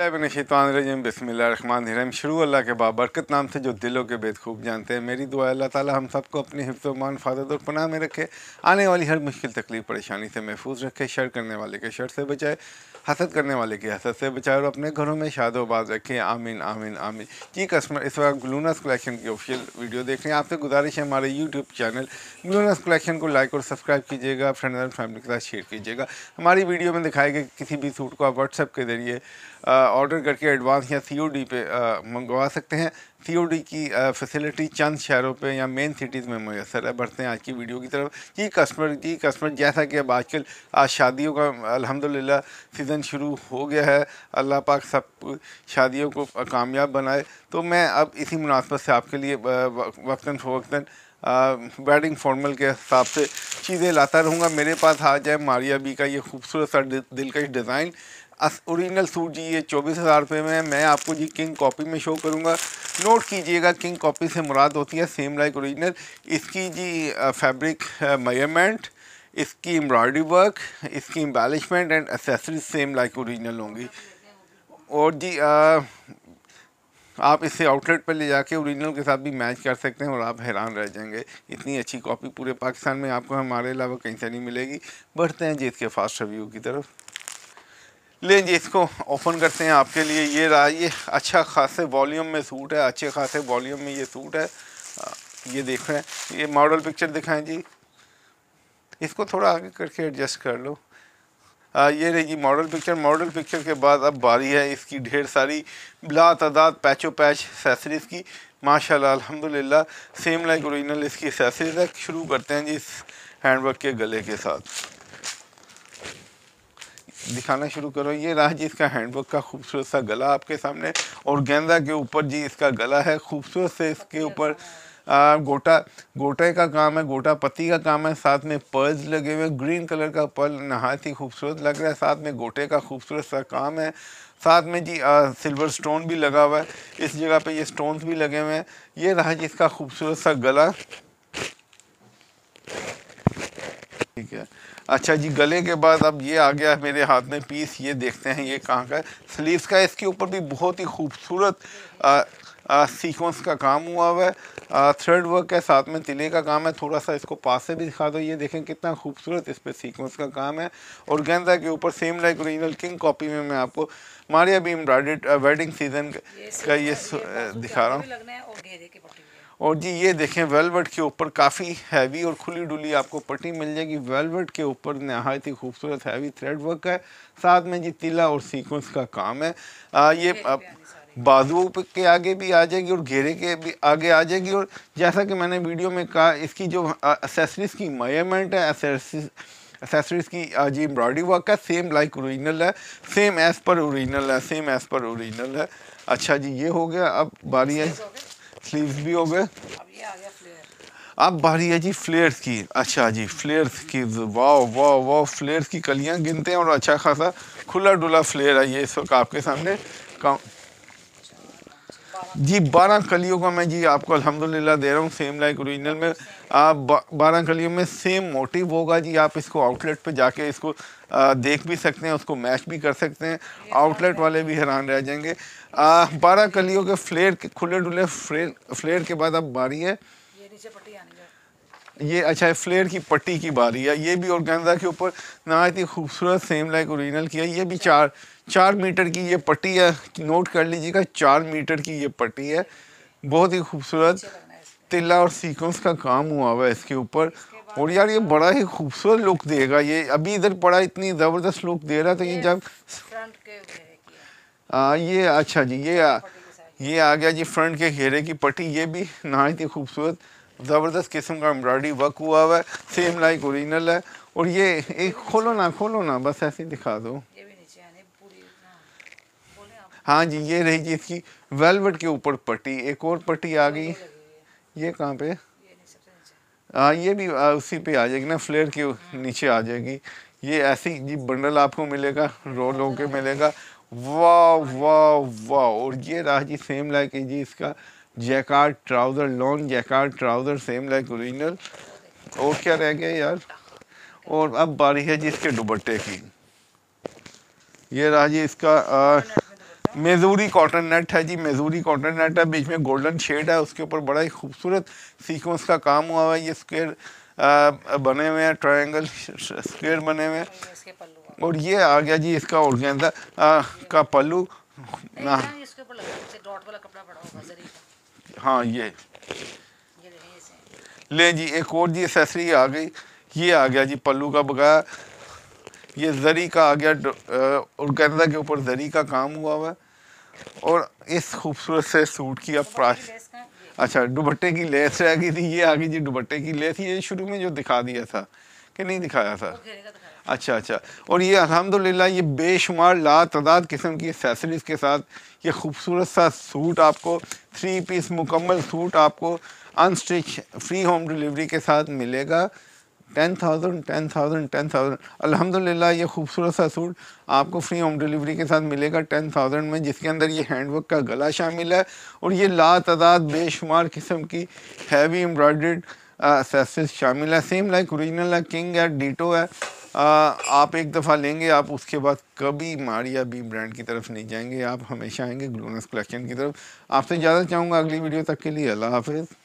रजीम बसमीम शुरू अल्लाह के बाबरकत नाम से जो दिलों के बेद खूब जानते हैं मेरी दुआ अल्लाह ताला हम सबको अपने मान फादत और पनाह में रखे आने वाली हर मुश्किल तकलीफ परेशानी से महफूज रखे शर करने वाले के शर से बचाए हसद करने वाले की हसद से बचाए और अपने घरों में शादोबाज रखे आमीन आमीन आमीन जी कस्टमर इस वक्त ग्लूनस कलेक्शन की ऑफिशियल वीडियो देख रहे हैं आपसे गुजारिश है हमारे यूट्यूब चैनल ग्लूनस कलेक्शन को लाइक और सब्सक्राइब कीजिएगा फ्रेंड्स एंड फैमिली के साथ शेयर कीजिएगा हमारी वीडियो में दिखाएगा किसी भी सूट को आप व्हाट्सएप के ज़रिए ऑर्डर uh, करके एडवांस या सीओडी पे uh, मंगवा सकते हैं सीओडी की फैसिलिटी uh, चंद शहरों पे या मेन सिटीज़ में मैसर है बढ़ते हैं आज की वीडियो की तरफ जी कस्टमर जी कस्टमर जैसा कि अब आजकल आज शादियों का अल्हम्दुलिल्लाह सीज़न शुरू हो गया है अल्लाह पाक सब शादियों को कामयाब बनाए तो मैं अब इसी मुनासबत से आपके लिए वक्ता फ़वक्ता वेडिंग फॉर्मल के हिसाब से चीज़ें लाता रहूँगा मेरे पास आ जाए मारिया बी का ये खूबसूरत सा दिलकश डिज़ाइन औरिजिनल सूट जी ये चौबीस हज़ार रुपये में मैं आपको जी किंग कॉपी में शो करूँगा नोट कीजिएगा किंग कॉपी से मुराद होती है सेम लाइक ओरिजिनल इसकी जी फैब्रिक मयरमेंट इसकी एम्ब्रॉयडरी वर्क इसकी embellishment and accessories same like original होंगी और जी आ, आप इसे आउटलेट पर ले जाके ओरिजिनल के साथ भी मैच कर सकते हैं और आप हैरान रह जाएंगे इतनी अच्छी कॉपी पूरे पाकिस्तान में आपको हमारे अलावा कहीं से नहीं मिलेगी बढ़ते हैं जी इसके फास्ट रिव्यू की तरफ ले जी इसको ओपन करते हैं आपके लिए ये रहा ये अच्छा खासे वॉल्यूम में सूट है अच्छे खासे वॉल्यूम में ये सूट है ये देख रहे हैं ये मॉडल पिक्चर दिखाएं जी इसको थोड़ा आगे करके एडजस्ट कर लो आ, ये जी मॉडल पिक्चर मॉडल पिक्चर के बाद अब बारी है इसकी ढेर सारी बिला तदाद पैचो पैच सेसरीज की माशा अलहमदिल्ला सेम लाइक ओरिजिनल इसकी सेसरीज है शुरू करते हैं जी इस हैंडवर्क के गले के साथ दिखाना शुरू करो ये रहा जी इसका हैंडवर्क का खूबसूरत सा गला आपके सामने और गेंदा के ऊपर जी इसका गला है खूबसूरत से इसके ऊपर गोटा गोटे का काम है गोटा पत्ती का काम है साथ में पर्ल्स लगे हुए ग्रीन कलर का पर्ल नहायत ही खूबसूरत लग रहा है साथ में गोटे का खूबसूरत सा काम है साथ में जी आ, सिल्वर स्टोन भी लगा हुआ है इस जगह पे ये स्टोन्स भी लगे हुए हैं ये रहा जी इसका खूबसूरत सा गला ठीक है अच्छा जी गले के बाद अब ये आ गया मेरे हाथ में पीस ये देखते हैं ये कहाँ का स्लीव्स का इसके ऊपर भी बहुत ही खूबसूरत सीक्वेंस का काम हुआ हुआ है थ्रेड वर्क के साथ में तिले का काम है थोड़ा सा इसको पास से भी दिखा दो ये देखें कितना खूबसूरत इस पर सीक्वेंस का काम है और गेंदा के ऊपर same like original king copy में मैं आपको मारिया भी एम्ब्रॉयडेड वेडिंग सीजन का ये, ये, ये दिखा रहा हूँ और जी ये देखें वेलवेट के ऊपर काफ़ी हैवी और खुली डुली आपको पट्टी मिल जाएगी वेलवेट के ऊपर नहायत ही खूबसूरत हैवी थ्रेड वर्क है साथ में जी तिला और सीक्वेंस का काम है आ, ये बाजुओं के आगे भी आ जाएगी और घेरे के भी आगे आ जाएगी और जैसा कि मैंने वीडियो में कहा इसकी जो एसेसरीज़ की मयरमेंट है एसेसरीज एसेसरीज़ की जी एम्ब्रॉयडरी वर्क है सेम लाइक ओरिजिनल है सेम एज़ पर ओरिजिनल है सेम एज़ पर ओरिजिनल है अच्छा जी ये हो गया अब बारी है स्लीव्स भी हो गए अब बारी है जी फ्लेयर्स की अच्छा जी फ्लेयर्स की वाह वाह वाह फ्लेयर्स की कलियां गिनते हैं और अच्छा खासा खुला डुला फ्लेयर है ये इस वक्त आपके सामने जी बारह कलियों का मैं जी आपको अल्हम्दुलिल्लाह दे रहा हूँ सेम लाइक ओरिजिनल में आप बारह कलियों में सेम मोटिव होगा जी आप इसको आउटलेट पे जाके इसको आ, देख भी सकते हैं उसको मैच भी कर सकते हैं आउटलेट वाले भी हैरान रह जाएंगे बारह कलियों के फ्लेयर के खुले डुले फ्लेयर के बाद अब बारी है ये अच्छा है फ्लेयर की पट्टी की बारी है ये भी ऑर्गेंजा के ऊपर ना ही खूबसूरत सेम लाइक ओरिजिनल की है ये भी चार चार मीटर की ये पट्टी है नोट कर लीजिएगा चार मीटर की ये पट्टी है बहुत ही खूबसूरत अच्छा तिल्ला और सीक्वेंस का काम हुआ हुआ है इसके ऊपर और यार ये तो बड़ा ही खूबसूरत लुक देगा ये अभी इधर पड़ा इतनी ज़बरदस्त लुक दे रहा था तो ये जब आ, ये अच्छा जी ये आ, ये आ गया जी फ्रंट के घेरे की पट्टी ये भी नहायत ही खूबसूरत ज़बरदस्त किस्म का एम्ब्रॉयडरी वर्क हुआ हुआ है सेम लाइक ओरिजिनल है और ये एक खोलो ना खोलो ना बस ऐसे ही दिखा दो हाँ जी ये रही जी इसकी वेलवेट के ऊपर पट्टी एक और पट्टी आ गई ये कहाँ पे हाँ ये भी आ, उसी पे आ जाएगी ना फ्लेयर के हम्म। नीचे आ जाएगी ये ऐसी जी बंडल आपको मिलेगा रोल होके मिलेगा वाह वाह वाह और ये रहा जी सेम लाइक जी इसका jacquard trouser long jacquard trouser same like original और क्या रह गया यार और अब बारी है जी इसके दुबट्टे की ये रहा जी इसका आ, मेजूरी कॉटन नेट है जी मेजूरी कॉटन नेट है बीच में गोल्डन शेड है उसके ऊपर बड़ा ही खूबसूरत सीक्वेंस का काम हुआ हुआ है ये स्क्वेयर बने हुए हैं ट्रायंगल स्क्वेयर बने हुए हैं और ये आ गया जी इसका ऑर्गेन्जा का पल्लू ना हाँ ये ले जी एक और जी एसेसरी आ गई ये आ गया जी पल्लू का बकाया ये जरी का आ गया और ऑर्गेन्जा के ऊपर जरी का काम हुआ हुआ और इस खूबसूरत से सूट की अब प्राइस अच्छा दुबट्टे की लेस रह गई थी ये आ गई जी दुबट्टे की लेस ये शुरू में जो दिखा दिया था कि नहीं दिखाया था अच्छा अच्छा और ये अलहमदिल्ला ये बेशुमार ला तदाद किस्म की एसेसरीज के साथ ये खूबसूरत सा सूट आपको थ्री पीस मुकम्मल सूट आपको अनस्टिच फ्री होम डिलीवरी के साथ मिलेगा ten thousand ten thousand ten thousand अलहमदिल्ला ये खूबसूरत सा सूट आपको फ्री होम डिलीवरी के साथ मिलेगा टेन थाउजेंड में जिसके अंदर ये हैंडवर्क का गला शामिल है और ये ला तदाद बेशुमार किस्म की हैवी एम्ब्रॉयड एक्सेसरीज शामिल है सेम लाइक औरिजिनल है किंग है डीटो है आप एक दफ़ा लेंगे आप उसके बाद कभी मारिया बी ब्रांड की तरफ नहीं जाएंगे आप हमेशा आएंगे ग्लूनस कलेक्शन की तरफ आपसे ज़्यादा चाहूँगा अगली वीडियो तक के लिए अल्लाह हाफिज़